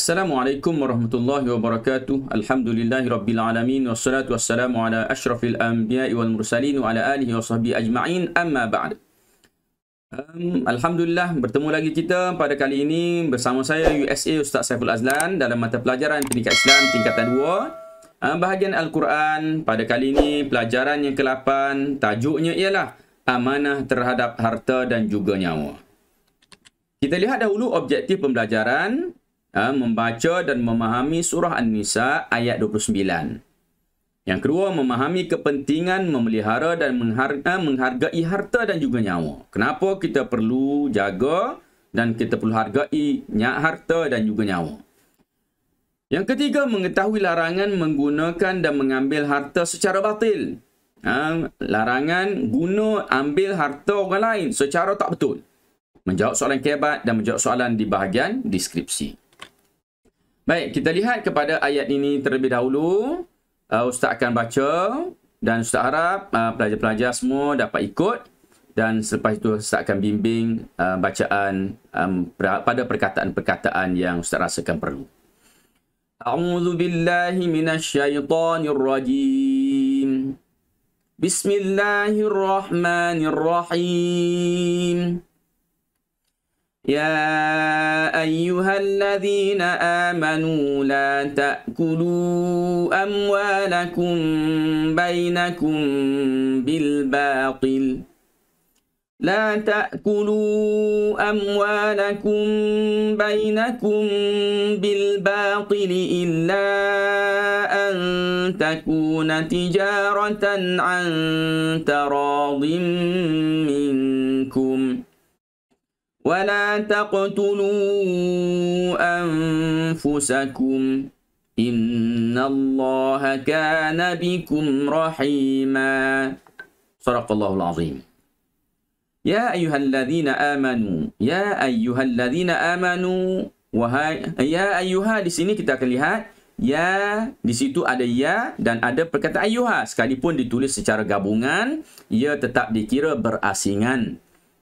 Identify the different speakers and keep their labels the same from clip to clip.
Speaker 1: Assalamualaikum warahmatullahi wabarakatuh. Alhamdulillahi rabbil alamin wassalatu wassalamu ala asyrafil anbiya wal mursalin wa ala alihi washabbi ajmain. Amma ba'd. Um, Alhamdulillah bertemu lagi kita pada kali ini bersama saya USA Ustaz Saiful Azlan dalam mata pelajaran Pendidikan Islam tingkatan 2. Um, bahagian Al-Quran pada kali ini pelajaran yang ke-8 tajuknya ialah amanah terhadap harta dan juga nyawa. Kita lihat dahulu objektif pembelajaran uh, membaca dan memahami surah An-Nisa ayat 29. Yang kedua, memahami kepentingan memelihara dan mengharga, ha, menghargai harta dan juga nyawa. Kenapa kita perlu jaga dan kita perlu hargai harta dan juga nyawa. Yang ketiga, mengetahui larangan menggunakan dan mengambil harta secara batil. Ha, larangan guna ambil harta orang lain secara tak betul. Menjawab soalan kebat dan menjawab soalan di bahagian deskripsi. Baik, kita lihat kepada ayat ini terlebih dahulu. Uh, Ustaz akan baca dan Ustaz harap uh, pelajar-pelajar semua dapat ikut dan selepas itu saya akan bimbing uh, bacaan um, pada perkataan-perkataan yang saya rasakan perlu. A'udzu billahi minasyaitonir rajim. Bismillahirrahmanirrahim. Ya أيها الذين آمنوا لا تأكلوا أموالكم بينكم بالباطل لا تأكلوا أموالكم بينكم بالباطل إلا أن تكون تجارة عن تراض منكم ولا تقتلوا أنفسكم إن الله كان بكم رحيما صدق الله العظيم يا أيها الذين آمنوا يا أيها الذين آمنوا وهي يا أيها di sini kita akan lihat ya di situ ada ya dan ada perkataan ayuha sekalipun ditulis secara gabungan ia tetap dikira berasingan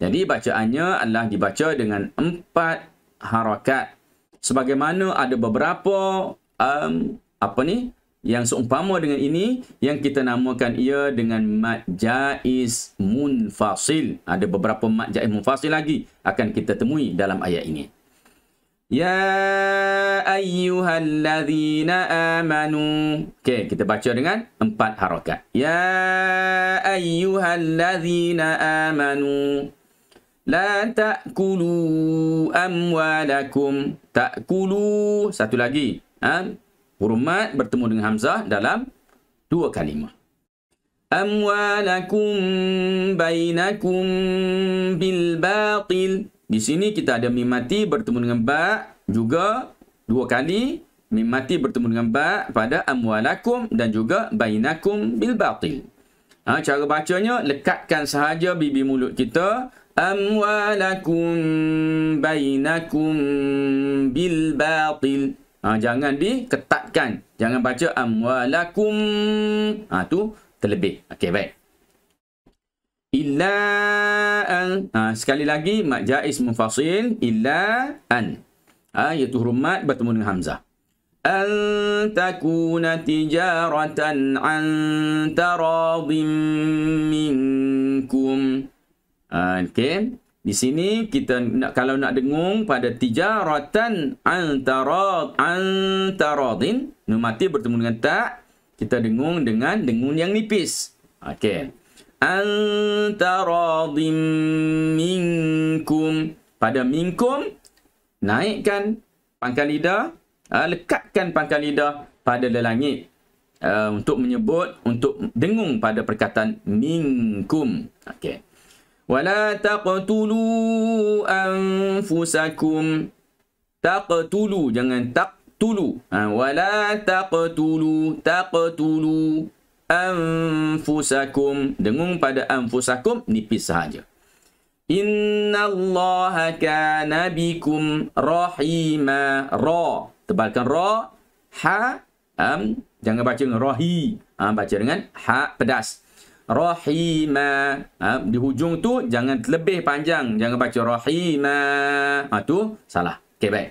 Speaker 1: jadi bacaannya adalah dibaca dengan empat harakat. Sebagaimana ada beberapa um, apa ni yang seumpama dengan ini yang kita namakan ia dengan mad jaiz munfasil. Ada beberapa mad jaiz munfasil lagi akan kita temui dalam ayat ini. Ya ayyuhallazina amanu. Okey, kita baca dengan empat harakat. Ya ayyuhallazina amanu. La ta'kulu amwalakum. Ta'kulu. Satu lagi. Ha? Hurmat bertemu dengan Hamzah dalam dua kalimah. Amwalakum bainakum bil batil. Di sini kita ada mim mati bertemu dengan ba juga dua kali mim mati bertemu dengan ba pada amwalakum dan juga bainakum bil batil. Ha, cara bacanya lekatkan sahaja bibi mulut kita amwalakum bainakum bil batil. Ha, jangan diketatkan. Jangan baca amwalakum. Ha, tu terlebih. Okey, baik. Illa an. Ha, sekali lagi, mat jaiz mufasil. Illa an. Ha, iaitu hurumat bertemu dengan Hamzah. An takuna tijaratan an taradim minkum. Ah, okay. Di sini kita nak kalau nak dengung pada tijaratan antarad antaradin. Numati bertemu dengan tak. Kita dengung dengan dengung yang nipis. Okay. Antaradim minkum. Pada minkum, naikkan pangkal lidah. Uh, lekatkan pangkal lidah pada lelangit. Uh, ah, untuk menyebut, untuk dengung pada perkataan minkum. Okay. ولا تقتلوا أنفسكم تقتلوا jangan تقتلوا ولا تقتلوا تقتلوا أنفسكم dengung pada أنفسكم nipis saja إن الله كان بكم رحيما را tebalkan را ha jangan baca dengan rahi baca dengan ha pedas rahima. Ha, di hujung tu jangan lebih panjang, jangan baca rahima. Ha tu salah. Okey baik.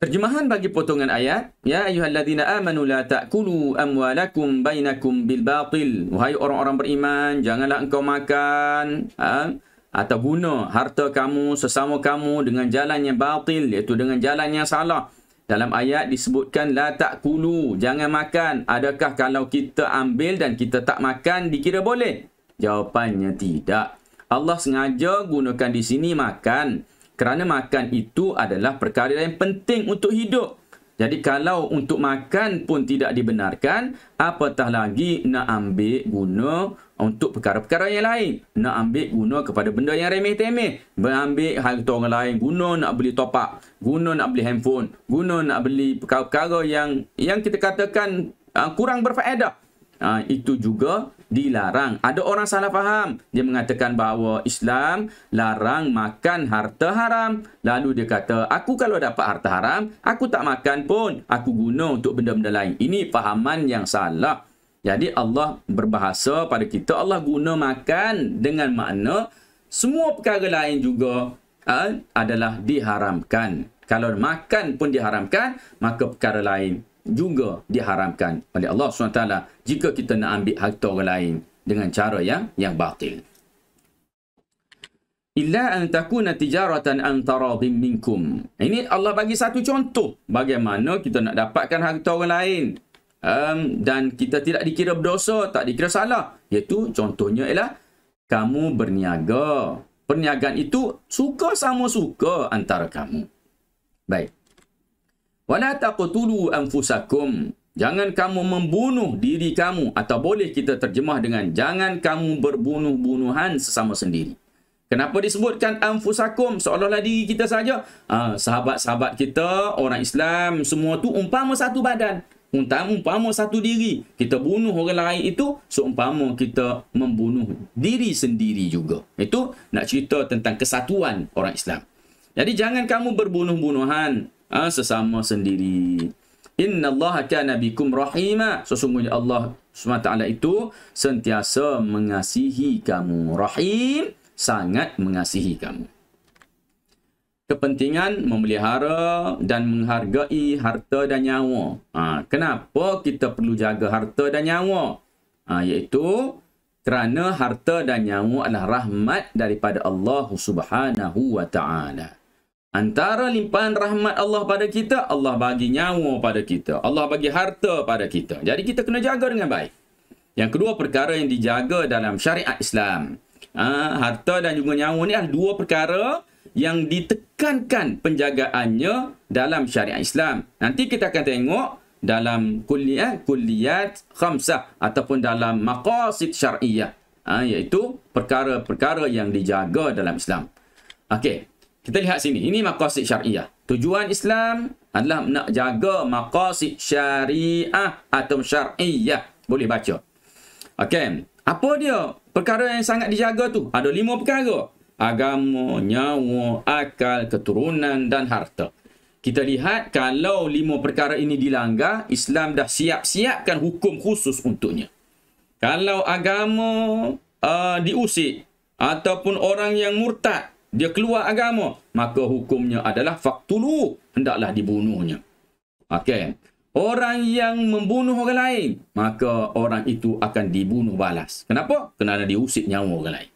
Speaker 1: Terjemahan bagi potongan ayat, ya ayyuhallazina amanu la ta'kulu amwalakum bainakum bil batil. Wahai orang-orang beriman, janganlah engkau makan ha, atau guna harta kamu sesama kamu dengan jalan yang batil iaitu dengan jalan yang salah. Dalam ayat disebutkan la kulu, jangan makan. Adakah kalau kita ambil dan kita tak makan dikira boleh? Jawapannya tidak. Allah sengaja gunakan di sini makan kerana makan itu adalah perkara yang penting untuk hidup. Jadi kalau untuk makan pun tidak dibenarkan, apatah lagi nak ambil guna untuk perkara-perkara yang lain. Nak ambil guna kepada benda yang remeh-temeh. Berambil harta orang lain. Guna nak beli top up. Guna nak beli handphone. Guna nak beli perkara-perkara yang yang kita katakan uh, kurang berfaedah. Uh, itu juga dilarang. Ada orang salah faham. Dia mengatakan bahawa Islam larang makan harta haram. Lalu dia kata, aku kalau dapat harta haram, aku tak makan pun. Aku guna untuk benda-benda lain. Ini fahaman yang salah. Jadi Allah berbahasa pada kita, Allah guna makan dengan makna semua perkara lain juga uh, adalah diharamkan. Kalau makan pun diharamkan, maka perkara lain juga diharamkan oleh Allah SWT jika kita nak ambil harta orang lain dengan cara yang yang batil. Illa an takuna tijaratan antara minkum. Ini Allah bagi satu contoh bagaimana kita nak dapatkan harta orang lain um, dan kita tidak dikira berdosa, tak dikira salah. Iaitu contohnya ialah kamu berniaga. Perniagaan itu suka sama suka antara kamu. Baik. Wala taqtulu anfusakum. Jangan kamu membunuh diri kamu atau boleh kita terjemah dengan jangan kamu berbunuh-bunuhan sesama sendiri. Kenapa disebutkan anfusakum seolah-olah diri kita saja? Ah, sahabat-sahabat kita, orang Islam semua tu umpama satu badan. Umpama satu diri, kita bunuh orang lain itu, seumpama kita membunuh diri sendiri juga. Itu nak cerita tentang kesatuan orang Islam. Jadi jangan kamu berbunuh-bunuhan ha, sesama sendiri. Inna Allah kana bikum rahima. Sesungguhnya Allah SWT itu sentiasa mengasihi kamu. Rahim sangat mengasihi kamu kepentingan memelihara dan menghargai harta dan nyawa. Ha, kenapa kita perlu jaga harta dan nyawa? Ha, iaitu kerana harta dan nyawa adalah rahmat daripada Allah Subhanahu wa taala. Antara limpahan rahmat Allah pada kita, Allah bagi nyawa pada kita, Allah bagi harta pada kita. Jadi kita kena jaga dengan baik. Yang kedua perkara yang dijaga dalam syariat Islam. Ha, harta dan juga nyawa ni adalah dua perkara yang ditekankan penjagaannya dalam syariat Islam. Nanti kita akan tengok dalam kuliah kuliah khamsah ataupun dalam maqasid syariah ha, iaitu perkara-perkara yang dijaga dalam Islam. Okey, kita lihat sini. Ini maqasid syariah. Tujuan Islam adalah nak jaga maqasid syariah atau syariah. Boleh baca. Okey, apa dia perkara yang sangat dijaga tu? Ada lima perkara agama, nyawa, akal, keturunan dan harta. Kita lihat kalau lima perkara ini dilanggar, Islam dah siap-siapkan hukum khusus untuknya. Kalau agama uh, diusik ataupun orang yang murtad, dia keluar agama, maka hukumnya adalah faktulu, hendaklah dibunuhnya. Okey. Orang yang membunuh orang lain, maka orang itu akan dibunuh balas. Kenapa? Kerana diusik nyawa orang lain.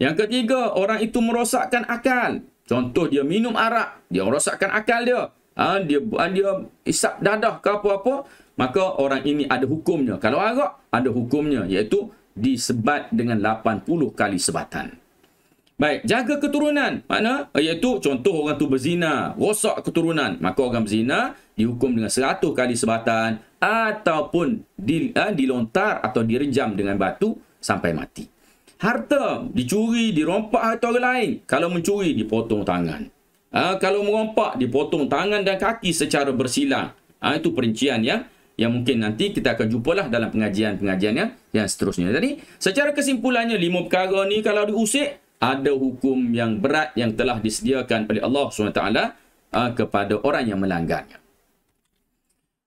Speaker 1: Yang ketiga, orang itu merosakkan akal. Contoh dia minum arak, dia merosakkan akal dia. Ha, dia dia isap dadah ke apa-apa, maka orang ini ada hukumnya. Kalau arak, ada hukumnya iaitu disebat dengan 80 kali sebatan. Baik, jaga keturunan. Makna iaitu contoh orang tu berzina, rosak keturunan, maka orang berzina dihukum dengan 100 kali sebatan ataupun di, eh, dilontar atau direjam dengan batu sampai mati. Harta dicuri, dirompak harta orang lain. Kalau mencuri, dipotong tangan. Ha, kalau merompak, dipotong tangan dan kaki secara bersilang. Ha, itu perincian ya. Yang mungkin nanti kita akan jumpalah dalam pengajian-pengajian ya. Yang seterusnya. Jadi, secara kesimpulannya, lima perkara ni kalau diusik, ada hukum yang berat yang telah disediakan oleh Allah SWT ha, kepada orang yang melanggarnya.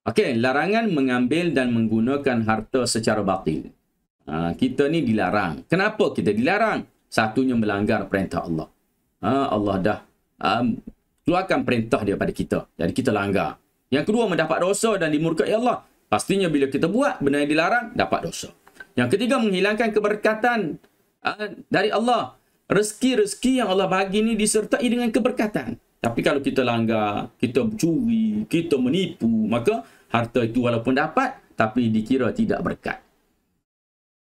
Speaker 1: Okey, larangan mengambil dan menggunakan harta secara batil. Ha, kita ni dilarang. Kenapa kita dilarang? Satunya melanggar perintah Allah. Ha, Allah dah um, keluarkan perintah dia pada kita. Jadi kita langgar. Yang kedua, mendapat dosa dan dimurkai Allah. Pastinya bila kita buat benda yang dilarang, dapat dosa. Yang ketiga, menghilangkan keberkatan uh, dari Allah. Rezeki-rezeki yang Allah bagi ni disertai dengan keberkatan. Tapi kalau kita langgar, kita curi, kita menipu, maka harta itu walaupun dapat, tapi dikira tidak berkat.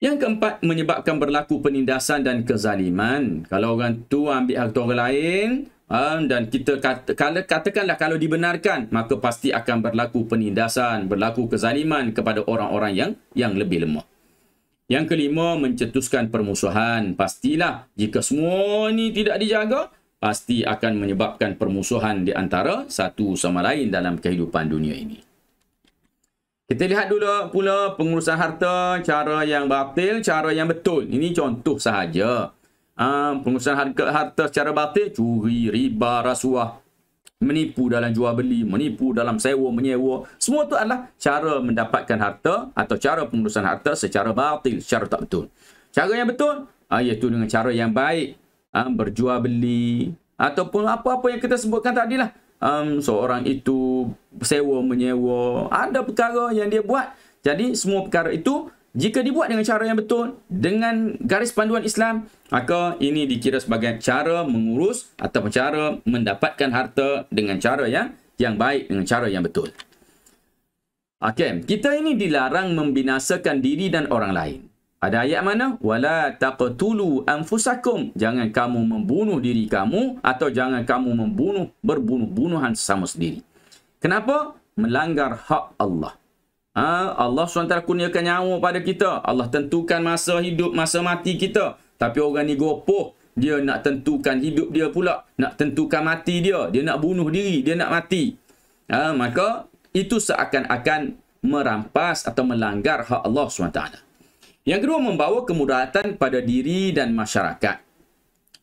Speaker 1: Yang keempat, menyebabkan berlaku penindasan dan kezaliman. Kalau orang tu ambil harta orang lain um, dan kita kata, katakanlah kalau dibenarkan, maka pasti akan berlaku penindasan, berlaku kezaliman kepada orang-orang yang yang lebih lemah. Yang kelima, mencetuskan permusuhan. Pastilah jika semua ini tidak dijaga, pasti akan menyebabkan permusuhan di antara satu sama lain dalam kehidupan dunia ini. Kita lihat dulu pula pengurusan harta cara yang batil, cara yang betul. Ini contoh sahaja. Um, pengurusan harga, harta secara batil, curi, riba, rasuah, menipu dalam jual beli, menipu dalam sewa, menyewa. Semua itu adalah cara mendapatkan harta atau cara pengurusan harta secara batil, secara tak betul. Cara yang betul, uh, iaitu dengan cara yang baik, um, berjual beli, ataupun apa-apa yang kita sebutkan tadi lah um, seorang itu sewa menyewa ada perkara yang dia buat jadi semua perkara itu jika dibuat dengan cara yang betul dengan garis panduan Islam maka ini dikira sebagai cara mengurus atau cara mendapatkan harta dengan cara yang yang baik dengan cara yang betul. Okey, kita ini dilarang membinasakan diri dan orang lain. Ada ayat mana? Wala taqtulu anfusakum. Jangan kamu membunuh diri kamu atau jangan kamu membunuh berbunuh-bunuhan sama sendiri. Kenapa? Melanggar hak Allah. Ha, Allah SWT kurniakan nyawa pada kita. Allah tentukan masa hidup, masa mati kita. Tapi orang ni gopoh. Dia nak tentukan hidup dia pula. Nak tentukan mati dia. Dia nak bunuh diri. Dia nak mati. Ha, maka itu seakan-akan merampas atau melanggar hak Allah SWT. Yang kedua, membawa kemudaratan kepada diri dan masyarakat.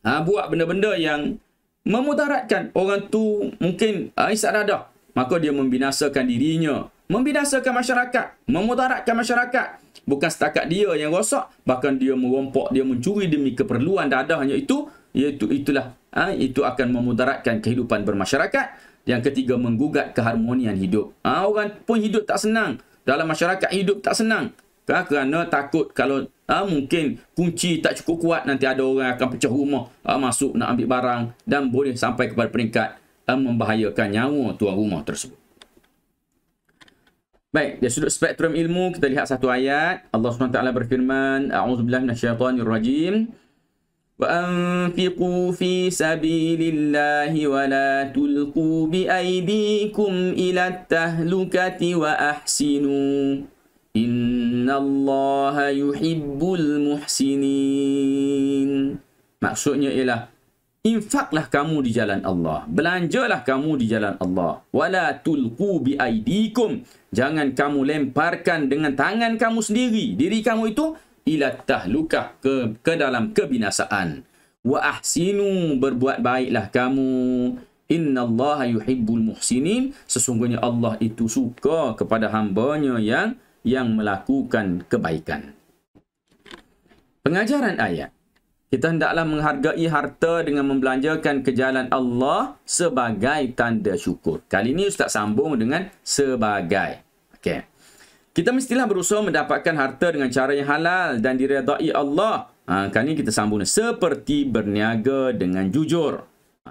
Speaker 1: Ha, buat benda-benda yang memudaratkan orang tu mungkin ha, isat dadah. Maka dia membinasakan dirinya. Membinasakan masyarakat. Memudaratkan masyarakat. Bukan setakat dia yang rosak. Bahkan dia merompok, dia mencuri demi keperluan dadahnya itu. Iaitu itulah. Ha, itu akan memudaratkan kehidupan bermasyarakat. Yang ketiga, menggugat keharmonian hidup. Ha, orang pun hidup tak senang. Dalam masyarakat hidup tak senang. Ha, kerana takut kalau ha, mungkin kunci tak cukup kuat nanti ada orang akan pecah rumah ha, masuk nak ambil barang dan boleh sampai kepada peringkat ha, membahayakan nyawa tuan rumah tersebut. Baik, dari sudut spektrum ilmu kita lihat satu ayat. Allah SWT berfirman, A'udzubillah minasyaitanir rajim. wa وأنفقوا في سبيل الله bi تلقوا بأيديكم إلى wa وأحسنوا Inna Allah yuhibbul muhsinin. Maksudnya ialah, infaklah kamu di jalan Allah. Belanjalah kamu di jalan Allah. Wala tulku bi'aidikum. Jangan kamu lemparkan dengan tangan kamu sendiri. Diri kamu itu, ila tahlukah ke, ke dalam kebinasaan. Wa ahsinu berbuat baiklah kamu. Inna Allah yuhibbul muhsinin. Sesungguhnya Allah itu suka kepada hambanya yang yang melakukan kebaikan. Pengajaran ayat. Kita hendaklah menghargai harta dengan membelanjakan ke jalan Allah sebagai tanda syukur. Kali ini Ustaz sambung dengan sebagai. Okay. Kita mestilah berusaha mendapatkan harta dengan cara yang halal dan diredai Allah. Ha, kali ini kita sambung seperti berniaga dengan jujur.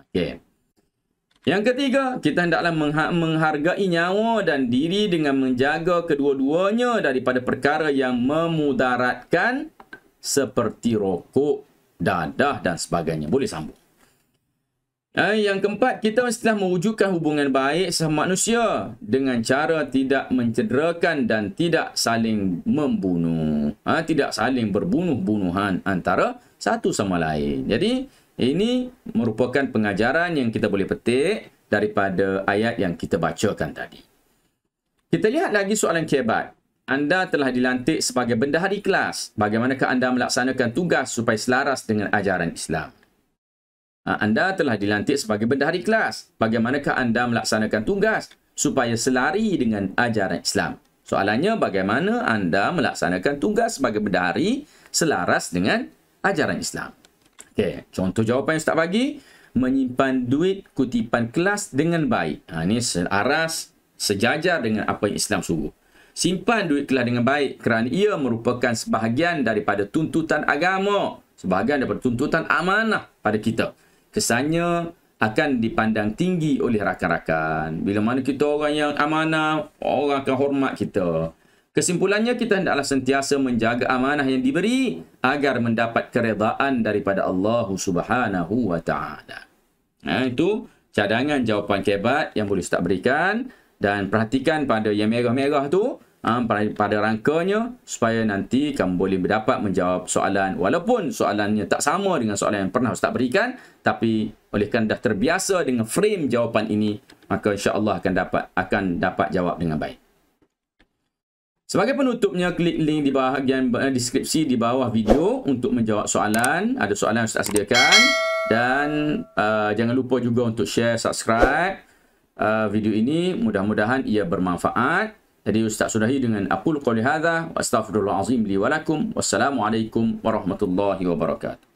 Speaker 1: Okay. Yang ketiga, kita hendaklah menghargai nyawa dan diri dengan menjaga kedua-duanya daripada perkara yang memudaratkan seperti rokok, dadah dan sebagainya. Boleh sambung. Eh, yang keempat, kita mestilah mewujudkan hubungan baik sama manusia dengan cara tidak mencederakan dan tidak saling membunuh. Ha, tidak saling berbunuh-bunuhan antara satu sama lain. Jadi, ini merupakan pengajaran yang kita boleh petik daripada ayat yang kita bacakan tadi. Kita lihat lagi soalan kebat. Anda telah dilantik sebagai bendahari kelas. Bagaimanakah anda melaksanakan tugas supaya selaras dengan ajaran Islam? Ha, anda telah dilantik sebagai bendahari kelas. Bagaimanakah anda melaksanakan tugas supaya selari dengan ajaran Islam? Soalannya bagaimana anda melaksanakan tugas sebagai bendahari selaras dengan ajaran Islam? Okay. Contoh jawapan yang tak bagi, menyimpan duit kutipan kelas dengan baik. Ha, ini aras sejajar dengan apa yang Islam suruh. Simpan duit kelas dengan baik kerana ia merupakan sebahagian daripada tuntutan agama. Sebahagian daripada tuntutan amanah pada kita. Kesannya akan dipandang tinggi oleh rakan-rakan. Bila mana kita orang yang amanah, orang akan hormat kita. Kesimpulannya kita hendaklah sentiasa menjaga amanah yang diberi agar mendapat keredaan daripada Allah Subhanahu wa taala. Nah ha, itu cadangan jawapan kebat yang boleh Ustaz berikan dan perhatikan pada yang merah-merah tu ha, pada rangkanya supaya nanti kamu boleh dapat menjawab soalan walaupun soalannya tak sama dengan soalan yang pernah Ustaz berikan tapi oleh kerana dah terbiasa dengan frame jawapan ini maka insya-Allah akan dapat akan dapat jawab dengan baik. Sebagai penutupnya, klik link di bahagian eh, deskripsi di bawah video untuk menjawab soalan. Ada soalan yang saya sediakan. Dan uh, jangan lupa juga untuk share, subscribe. Uh, video ini mudah-mudahan ia bermanfaat. Jadi Ustaz sudahi dengan aku lukuh lihada. Wa astaghfirullahaladzim li walakum. Wassalamualaikum warahmatullahi wabarakatuh.